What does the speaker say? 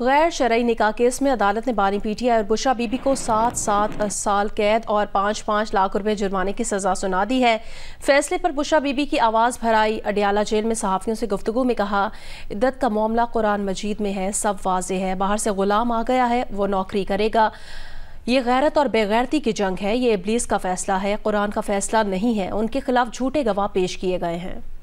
गैर शरय निका केस में अदालत ने बानी पीटी और बुशा बीबी को सात सात साल कैद और पाँच पाँच लाख रुपए जुर्माने की सजा सुना दी है फैसले पर बुशा बीबी की आवाज़ भराई अडियाला जेल में सहाफ़ियों से गुफ्तु में कहा इद्दत का मामला कुरान मजीद में है सब वाज है बाहर से ग़ुलाम आ गया है वो नौकरी करेगा ये गैरत और बेगैरती की जंग है ये इबलीस का फ़ैसला है कुरान का फ़ैसला नहीं है उनके खिलाफ झूठे गवाह पेश किए गए हैं